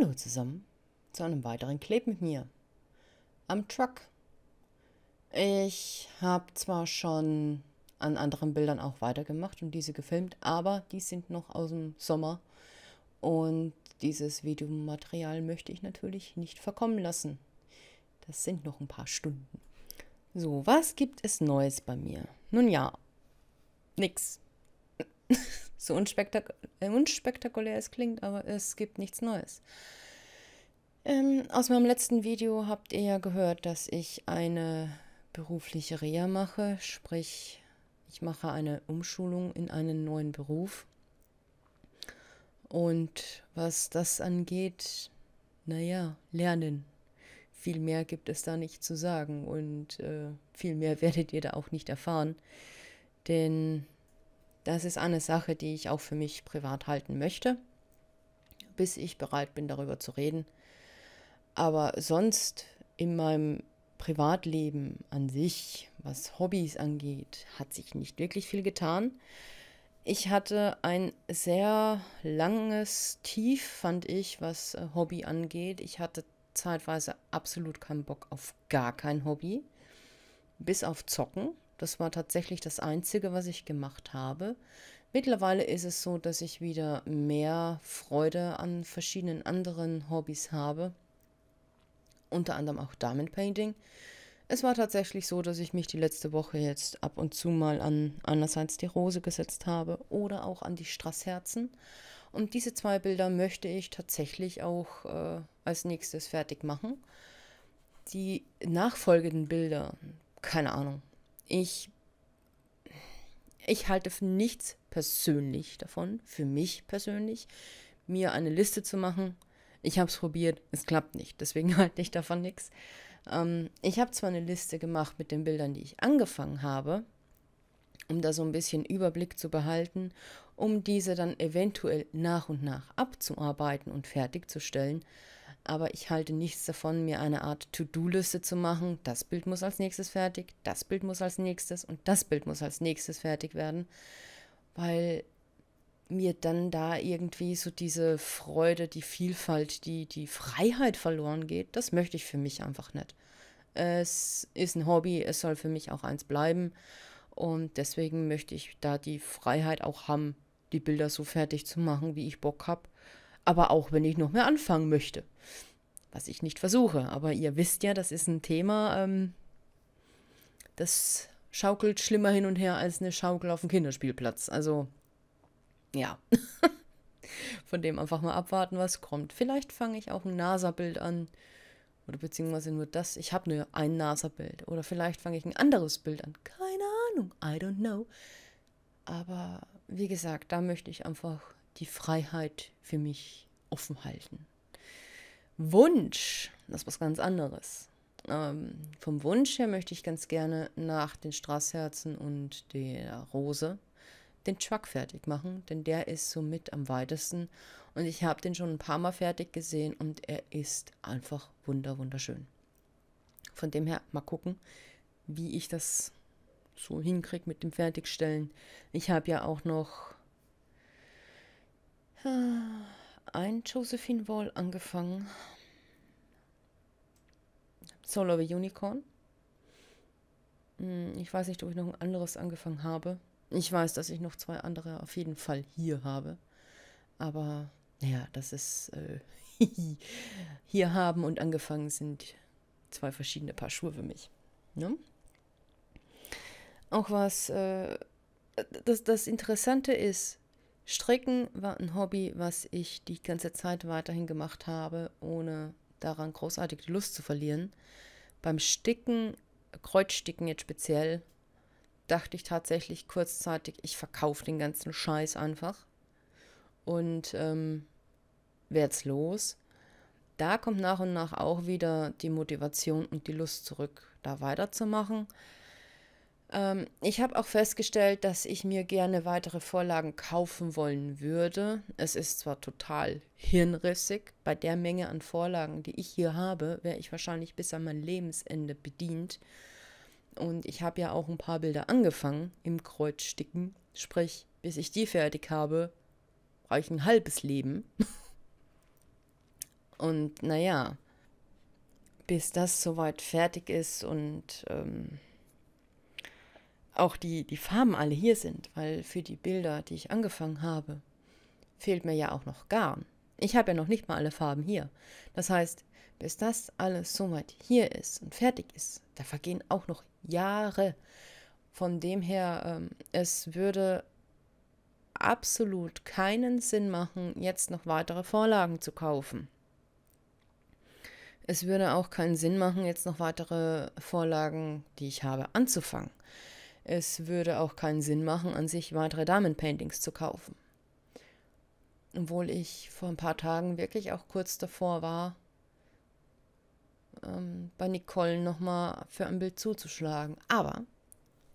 Hallo zusammen zu einem weiteren Kleb mit mir am Truck. Ich habe zwar schon an anderen Bildern auch weitergemacht und diese gefilmt, aber die sind noch aus dem Sommer und dieses Videomaterial möchte ich natürlich nicht verkommen lassen. Das sind noch ein paar Stunden. So, was gibt es Neues bei mir? Nun ja, nix. So unspektak äh, unspektakulär es klingt, aber es gibt nichts Neues. Ähm, aus meinem letzten Video habt ihr ja gehört, dass ich eine berufliche Reha mache, sprich ich mache eine Umschulung in einen neuen Beruf. Und was das angeht, naja, lernen. Viel mehr gibt es da nicht zu sagen und äh, viel mehr werdet ihr da auch nicht erfahren. Denn das ist eine Sache, die ich auch für mich privat halten möchte, bis ich bereit bin, darüber zu reden. Aber sonst in meinem Privatleben an sich, was Hobbys angeht, hat sich nicht wirklich viel getan. Ich hatte ein sehr langes Tief, fand ich, was äh, Hobby angeht. Ich hatte zeitweise absolut keinen Bock auf gar kein Hobby, bis auf Zocken. Das war tatsächlich das Einzige, was ich gemacht habe. Mittlerweile ist es so, dass ich wieder mehr Freude an verschiedenen anderen Hobbys habe. Unter anderem auch Diamond Painting. Es war tatsächlich so, dass ich mich die letzte Woche jetzt ab und zu mal an einerseits die Rose gesetzt habe oder auch an die Strassherzen. Und diese zwei Bilder möchte ich tatsächlich auch äh, als nächstes fertig machen. Die nachfolgenden Bilder, keine Ahnung, ich, ich halte für nichts persönlich davon, für mich persönlich, mir eine Liste zu machen. Ich habe es probiert, es klappt nicht, deswegen halte ich davon nichts. Ähm, ich habe zwar eine Liste gemacht mit den Bildern, die ich angefangen habe, um da so ein bisschen Überblick zu behalten, um diese dann eventuell nach und nach abzuarbeiten und fertigzustellen aber ich halte nichts davon, mir eine Art To-Do-Liste zu machen. Das Bild muss als nächstes fertig, das Bild muss als nächstes und das Bild muss als nächstes fertig werden, weil mir dann da irgendwie so diese Freude, die Vielfalt, die, die Freiheit verloren geht, das möchte ich für mich einfach nicht. Es ist ein Hobby, es soll für mich auch eins bleiben und deswegen möchte ich da die Freiheit auch haben, die Bilder so fertig zu machen, wie ich Bock habe aber auch wenn ich noch mehr anfangen möchte. Was ich nicht versuche, aber ihr wisst ja, das ist ein Thema, ähm, das schaukelt schlimmer hin und her als eine Schaukel auf dem Kinderspielplatz. Also, ja. Von dem einfach mal abwarten, was kommt. Vielleicht fange ich auch ein NASA-Bild an. Oder beziehungsweise nur das. Ich habe nur ein NASA-Bild. Oder vielleicht fange ich ein anderes Bild an. Keine Ahnung. I don't know. Aber wie gesagt, da möchte ich einfach die Freiheit für mich offen halten. Wunsch, das ist was ganz anderes. Ähm, vom Wunsch her möchte ich ganz gerne nach den Straßherzen und der Rose den Truck fertig machen, denn der ist somit am weitesten und ich habe den schon ein paar Mal fertig gesehen und er ist einfach wunder wunderschön. Von dem her mal gucken, wie ich das so hinkriege mit dem Fertigstellen. Ich habe ja auch noch Ah, ein Josephine Wall angefangen. Soul of a Unicorn. Hm, ich weiß nicht, ob ich noch ein anderes angefangen habe. Ich weiß, dass ich noch zwei andere auf jeden Fall hier habe. Aber naja, das ist äh, hier haben und angefangen sind zwei verschiedene Paar Schuhe für mich. Ne? Auch was äh, das, das Interessante ist, Stricken war ein Hobby, was ich die ganze Zeit weiterhin gemacht habe, ohne daran großartig die Lust zu verlieren. Beim Sticken, Kreuzsticken jetzt speziell, dachte ich tatsächlich kurzzeitig, ich verkaufe den ganzen Scheiß einfach und ähm, werd's los. Da kommt nach und nach auch wieder die Motivation und die Lust zurück, da weiterzumachen. Ähm, ich habe auch festgestellt, dass ich mir gerne weitere Vorlagen kaufen wollen würde. Es ist zwar total hirnrissig, bei der Menge an Vorlagen, die ich hier habe, wäre ich wahrscheinlich bis an mein Lebensende bedient. Und ich habe ja auch ein paar Bilder angefangen im Kreuzsticken. Sprich, bis ich die fertig habe, brauche ich ein halbes Leben. und naja, bis das soweit fertig ist und ähm, auch die, die Farben alle hier sind, weil für die Bilder, die ich angefangen habe, fehlt mir ja auch noch Garn. Ich habe ja noch nicht mal alle Farben hier. Das heißt, bis das alles soweit hier ist und fertig ist, da vergehen auch noch Jahre. Von dem her, ähm, es würde absolut keinen Sinn machen, jetzt noch weitere Vorlagen zu kaufen. Es würde auch keinen Sinn machen, jetzt noch weitere Vorlagen, die ich habe, anzufangen. Es würde auch keinen Sinn machen, an sich weitere Damenpaintings zu kaufen. Obwohl ich vor ein paar Tagen wirklich auch kurz davor war, ähm, bei Nicole nochmal für ein Bild zuzuschlagen. Aber,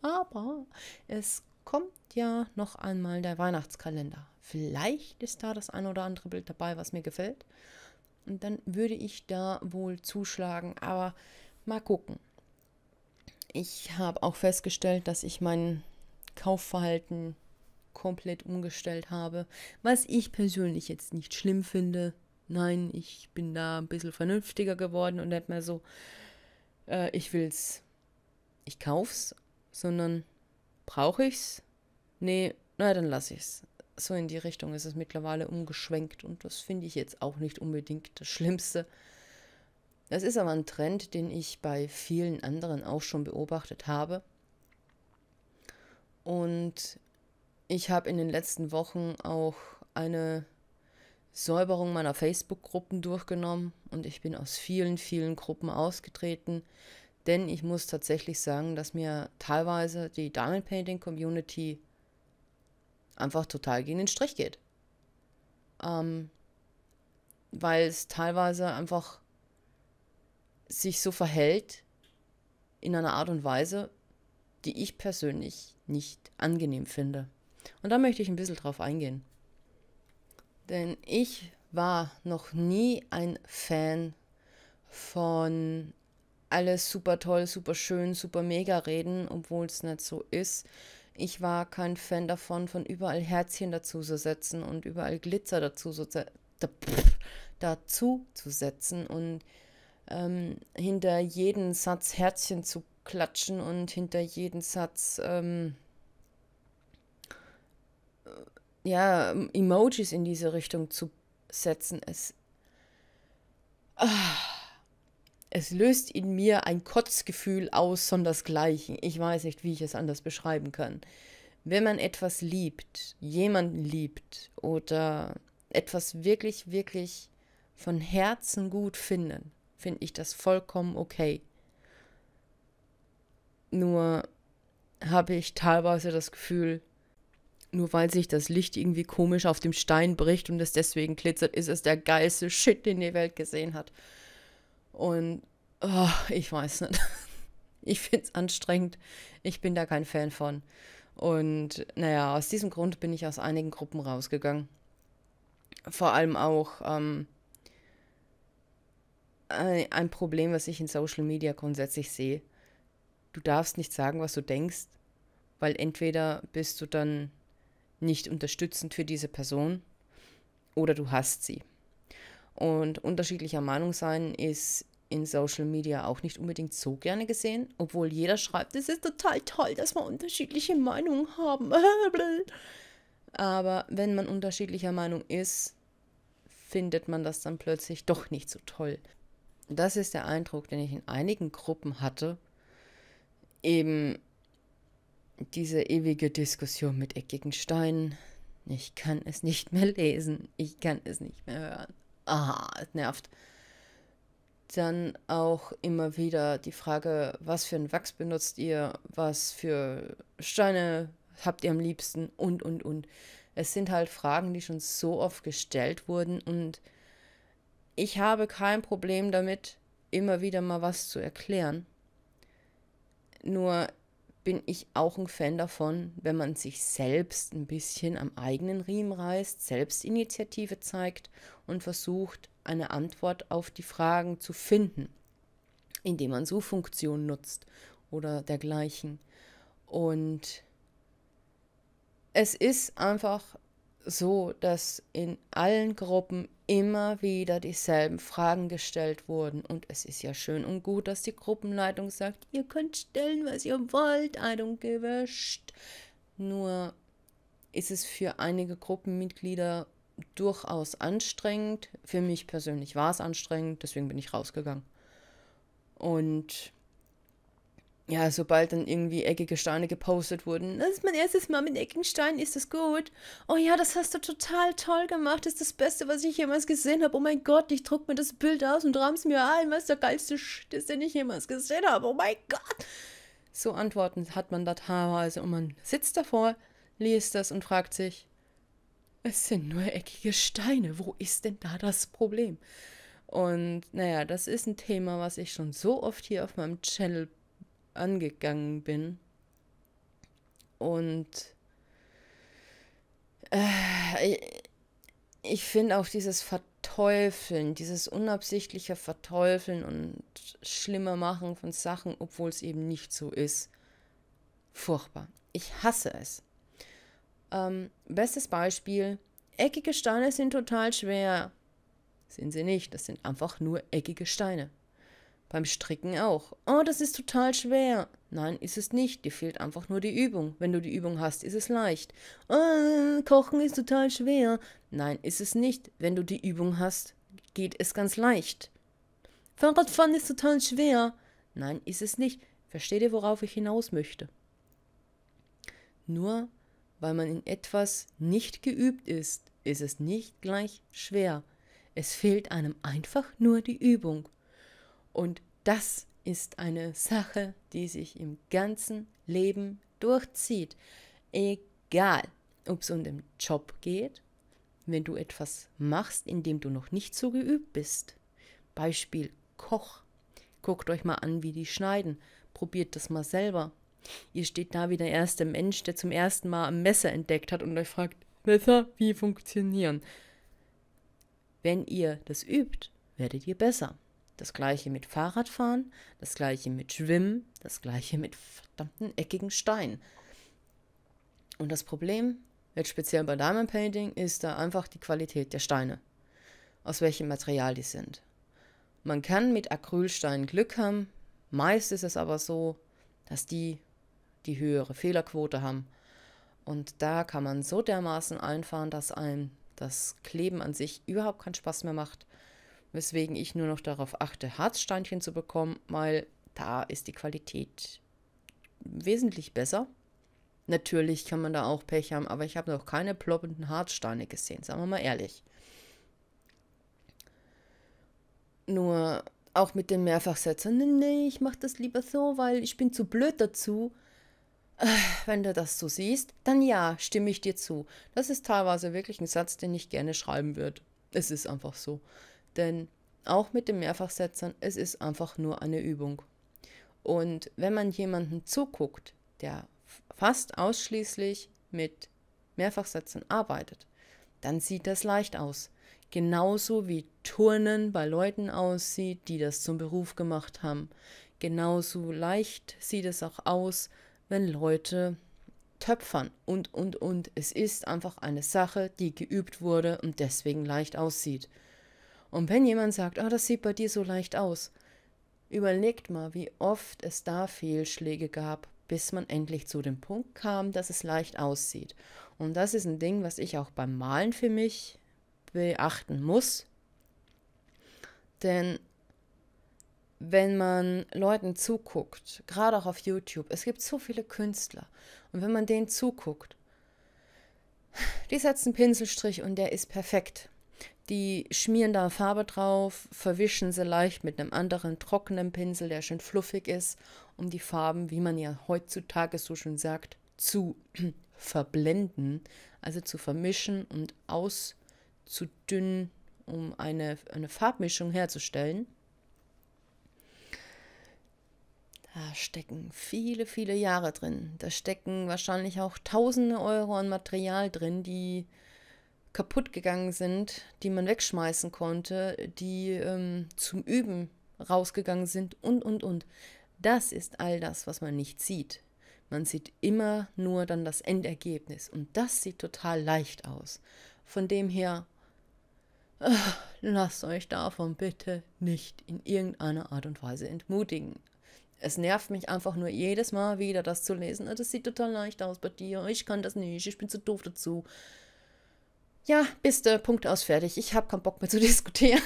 aber, es kommt ja noch einmal der Weihnachtskalender. Vielleicht ist da das ein oder andere Bild dabei, was mir gefällt. Und dann würde ich da wohl zuschlagen, aber mal gucken ich habe auch festgestellt, dass ich mein Kaufverhalten komplett umgestellt habe, was ich persönlich jetzt nicht schlimm finde. Nein, ich bin da ein bisschen vernünftiger geworden und nicht mehr so, äh, ich will's, ich kauf's, sondern brauche ich's? Nee, naja, dann lass ich's. So in die Richtung ist es mittlerweile umgeschwenkt und das finde ich jetzt auch nicht unbedingt das Schlimmste. Das ist aber ein Trend, den ich bei vielen anderen auch schon beobachtet habe. Und ich habe in den letzten Wochen auch eine Säuberung meiner Facebook-Gruppen durchgenommen und ich bin aus vielen, vielen Gruppen ausgetreten, denn ich muss tatsächlich sagen, dass mir teilweise die Diamond Painting Community einfach total gegen den Strich geht. Ähm, Weil es teilweise einfach sich so verhält in einer Art und Weise, die ich persönlich nicht angenehm finde. Und da möchte ich ein bisschen drauf eingehen. Denn ich war noch nie ein Fan von alles super toll, super schön, super mega reden, obwohl es nicht so ist. Ich war kein Fan davon, von überall Herzchen dazu zu setzen und überall Glitzer dazu, so dazu zu setzen und ähm, hinter jeden Satz Herzchen zu klatschen und hinter jeden Satz ähm, äh, ja, Emojis in diese Richtung zu setzen. Es, ah, es löst in mir ein Kotzgefühl aus, sondersgleichen. Ich weiß nicht, wie ich es anders beschreiben kann. Wenn man etwas liebt, jemanden liebt oder etwas wirklich, wirklich von Herzen gut finden, finde ich das vollkommen okay. Nur habe ich teilweise das Gefühl, nur weil sich das Licht irgendwie komisch auf dem Stein bricht und es deswegen glitzert, ist es der geilste Shit, den die Welt gesehen hat. Und oh, ich weiß nicht. Ich finde es anstrengend. Ich bin da kein Fan von. Und naja, aus diesem Grund bin ich aus einigen Gruppen rausgegangen. Vor allem auch, ähm, ein Problem, was ich in Social Media grundsätzlich sehe. Du darfst nicht sagen, was du denkst, weil entweder bist du dann nicht unterstützend für diese Person oder du hast sie. Und unterschiedlicher Meinung sein ist in Social Media auch nicht unbedingt so gerne gesehen, obwohl jeder schreibt, es ist total toll, dass wir unterschiedliche Meinungen haben. Aber wenn man unterschiedlicher Meinung ist, findet man das dann plötzlich doch nicht so toll das ist der Eindruck, den ich in einigen Gruppen hatte, eben diese ewige Diskussion mit eckigen Steinen. Ich kann es nicht mehr lesen, ich kann es nicht mehr hören. Ah, es nervt. Dann auch immer wieder die Frage, was für ein Wachs benutzt ihr, was für Steine habt ihr am liebsten und, und, und. Es sind halt Fragen, die schon so oft gestellt wurden und ich habe kein Problem damit, immer wieder mal was zu erklären. Nur bin ich auch ein Fan davon, wenn man sich selbst ein bisschen am eigenen Riemen reißt, selbst Initiative zeigt und versucht, eine Antwort auf die Fragen zu finden, indem man Suchfunktionen nutzt oder dergleichen. Und es ist einfach so, dass in allen Gruppen immer wieder dieselben Fragen gestellt wurden. Und es ist ja schön und gut, dass die Gruppenleitung sagt, ihr könnt stellen, was ihr wollt, I don't give a shit. Nur ist es für einige Gruppenmitglieder durchaus anstrengend. Für mich persönlich war es anstrengend, deswegen bin ich rausgegangen. Und ja, sobald dann irgendwie eckige Steine gepostet wurden. Das ist mein erstes Mal mit eckigen Steinen, ist das gut? Oh ja, das hast du total toll gemacht. Das ist das Beste, was ich jemals gesehen habe. Oh mein Gott, ich druck mir das Bild aus und rahm's mir ein. Was ist der geilste Shit, den ich jemals gesehen habe? Oh mein Gott. So Antworten hat man da teilweise und man sitzt davor, liest das und fragt sich, es sind nur eckige Steine. Wo ist denn da das Problem? Und naja, das ist ein Thema, was ich schon so oft hier auf meinem Channel angegangen bin. Und äh, ich finde auch dieses Verteufeln, dieses unabsichtliche Verteufeln und schlimmer Machen von Sachen, obwohl es eben nicht so ist, furchtbar. Ich hasse es. Ähm, bestes Beispiel, eckige Steine sind total schwer. Sind sie nicht, das sind einfach nur eckige Steine. Beim Stricken auch. Oh, das ist total schwer. Nein, ist es nicht. Dir fehlt einfach nur die Übung. Wenn du die Übung hast, ist es leicht. Oh, kochen ist total schwer. Nein, ist es nicht. Wenn du die Übung hast, geht es ganz leicht. Fahrradfahren ist total schwer. Nein, ist es nicht. Versteht ihr, worauf ich hinaus möchte? Nur weil man in etwas nicht geübt ist, ist es nicht gleich schwer. Es fehlt einem einfach nur die Übung. Und das ist eine Sache, die sich im ganzen Leben durchzieht. Egal, ob es um den Job geht, wenn du etwas machst, in dem du noch nicht so geübt bist. Beispiel Koch. Guckt euch mal an, wie die schneiden. Probiert das mal selber. Ihr steht da wie der erste Mensch, der zum ersten Mal ein Messer entdeckt hat und euch fragt, Messer, wie funktionieren? Wenn ihr das übt, werdet ihr besser. Das gleiche mit Fahrradfahren, das gleiche mit Schwimmen, das gleiche mit verdammten eckigen Steinen. Und das Problem, jetzt speziell bei Diamond Painting, ist da einfach die Qualität der Steine. Aus welchem Material die sind. Man kann mit Acrylsteinen Glück haben, meist ist es aber so, dass die die höhere Fehlerquote haben. Und da kann man so dermaßen einfahren, dass einem das Kleben an sich überhaupt keinen Spaß mehr macht weswegen ich nur noch darauf achte, Harzsteinchen zu bekommen, weil da ist die Qualität wesentlich besser. Natürlich kann man da auch Pech haben, aber ich habe noch keine ploppenden Harzsteine gesehen, sagen wir mal ehrlich. Nur auch mit den Mehrfachsätzen, nee, nee, ich mache das lieber so, weil ich bin zu blöd dazu. Äh, wenn du das so siehst, dann ja, stimme ich dir zu. Das ist teilweise wirklich ein Satz, den ich gerne schreiben würde. Es ist einfach so. Denn auch mit den Mehrfachsetzern, es ist einfach nur eine Übung. Und wenn man jemanden zuguckt, der fast ausschließlich mit Mehrfachsätzen arbeitet, dann sieht das leicht aus. Genauso wie Turnen bei Leuten aussieht, die das zum Beruf gemacht haben. Genauso leicht sieht es auch aus, wenn Leute töpfern und, und, und. Es ist einfach eine Sache, die geübt wurde und deswegen leicht aussieht. Und wenn jemand sagt, oh, das sieht bei dir so leicht aus, überlegt mal, wie oft es da Fehlschläge gab, bis man endlich zu dem Punkt kam, dass es leicht aussieht. Und das ist ein Ding, was ich auch beim Malen für mich beachten muss. Denn wenn man Leuten zuguckt, gerade auch auf YouTube, es gibt so viele Künstler, und wenn man denen zuguckt, die setzen einen Pinselstrich und der ist perfekt. Die schmieren da Farbe drauf, verwischen sie leicht mit einem anderen trockenen Pinsel, der schön fluffig ist, um die Farben, wie man ja heutzutage so schon sagt, zu verblenden, also zu vermischen und auszudünnen, um eine, eine Farbmischung herzustellen. Da stecken viele, viele Jahre drin. Da stecken wahrscheinlich auch tausende Euro an Material drin, die kaputt gegangen sind, die man wegschmeißen konnte, die ähm, zum Üben rausgegangen sind und, und, und. Das ist all das, was man nicht sieht. Man sieht immer nur dann das Endergebnis und das sieht total leicht aus. Von dem her, ach, lasst euch davon bitte nicht in irgendeiner Art und Weise entmutigen. Es nervt mich einfach nur jedes Mal wieder, das zu lesen. Ah, das sieht total leicht aus bei dir. Ich kann das nicht. Ich bin zu doof dazu ja, bist du, Punkt aus, fertig. Ich habe keinen Bock mehr zu diskutieren.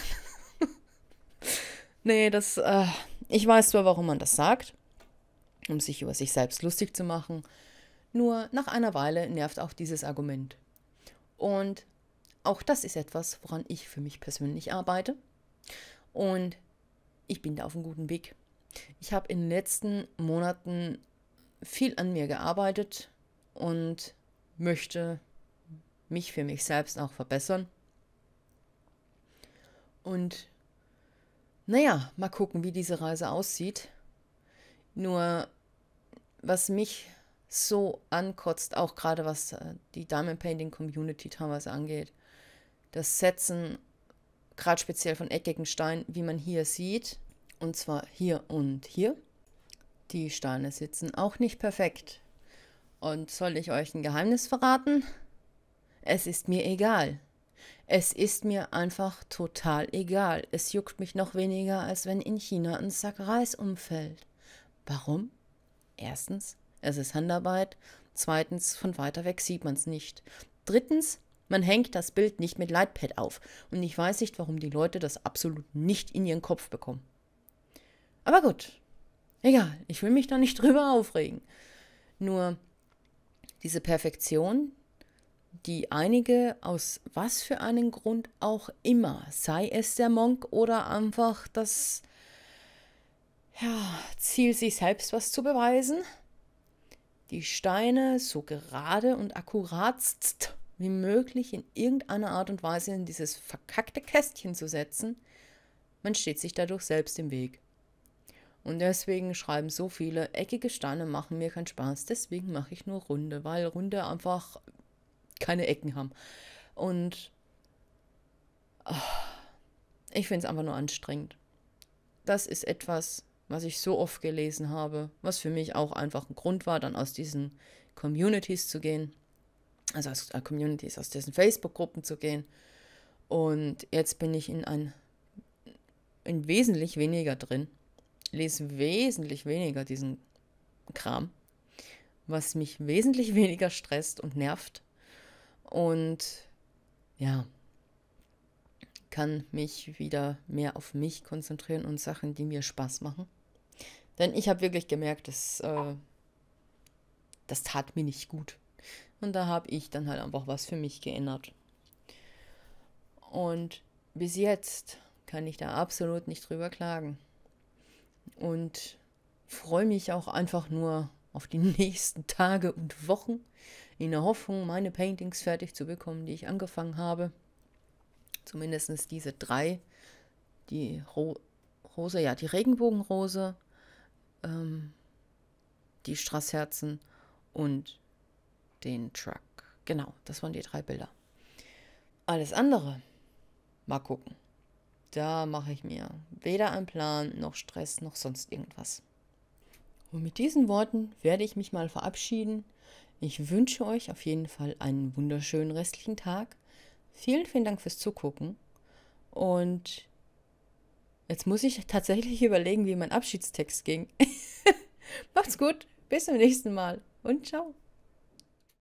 nee, das, äh, ich weiß zwar, warum man das sagt, um sich über sich selbst lustig zu machen, nur nach einer Weile nervt auch dieses Argument. Und auch das ist etwas, woran ich für mich persönlich arbeite. Und ich bin da auf einem guten Weg. Ich habe in den letzten Monaten viel an mir gearbeitet und möchte mich für mich selbst auch verbessern. Und naja, mal gucken, wie diese Reise aussieht. Nur, was mich so ankotzt, auch gerade was äh, die Diamond Painting Community teilweise angeht, das Setzen, gerade speziell von eckigen Steinen, wie man hier sieht, und zwar hier und hier, die Steine sitzen auch nicht perfekt. Und soll ich euch ein Geheimnis verraten? Es ist mir egal. Es ist mir einfach total egal. Es juckt mich noch weniger, als wenn in China ein Sack Reis umfällt. Warum? Erstens, es ist Handarbeit. Zweitens, von weiter weg sieht man es nicht. Drittens, man hängt das Bild nicht mit Lightpad auf. Und ich weiß nicht, warum die Leute das absolut nicht in ihren Kopf bekommen. Aber gut, egal, ich will mich da nicht drüber aufregen. Nur diese Perfektion, die einige aus was für einem Grund auch immer, sei es der Monk oder einfach das ja, Ziel, sich selbst was zu beweisen, die Steine so gerade und akkurat wie möglich in irgendeiner Art und Weise in dieses verkackte Kästchen zu setzen, man steht sich dadurch selbst im Weg. Und deswegen schreiben so viele, eckige Steine machen mir keinen Spaß, deswegen mache ich nur runde, weil runde einfach keine Ecken haben. Und oh, ich finde es einfach nur anstrengend. Das ist etwas, was ich so oft gelesen habe, was für mich auch einfach ein Grund war, dann aus diesen Communities zu gehen, also aus äh, Communities, aus diesen Facebook-Gruppen zu gehen. Und jetzt bin ich in ein in wesentlich weniger drin, lese wesentlich weniger diesen Kram, was mich wesentlich weniger stresst und nervt. Und ja, kann mich wieder mehr auf mich konzentrieren und Sachen, die mir Spaß machen. Denn ich habe wirklich gemerkt, dass, äh, das tat mir nicht gut. Und da habe ich dann halt einfach was für mich geändert. Und bis jetzt kann ich da absolut nicht drüber klagen. Und freue mich auch einfach nur auf die nächsten Tage und Wochen in der Hoffnung, meine Paintings fertig zu bekommen, die ich angefangen habe. Zumindest diese drei. Die Ro Rose, ja, die Regenbogenrose, ähm, die Strassherzen und den Truck. Genau, das waren die drei Bilder. Alles andere, mal gucken. Da mache ich mir weder einen Plan noch Stress noch sonst irgendwas. Und mit diesen Worten werde ich mich mal verabschieden. Ich wünsche euch auf jeden Fall einen wunderschönen restlichen Tag. Vielen, vielen Dank fürs Zugucken. Und jetzt muss ich tatsächlich überlegen, wie mein Abschiedstext ging. Macht's gut, bis zum nächsten Mal und ciao.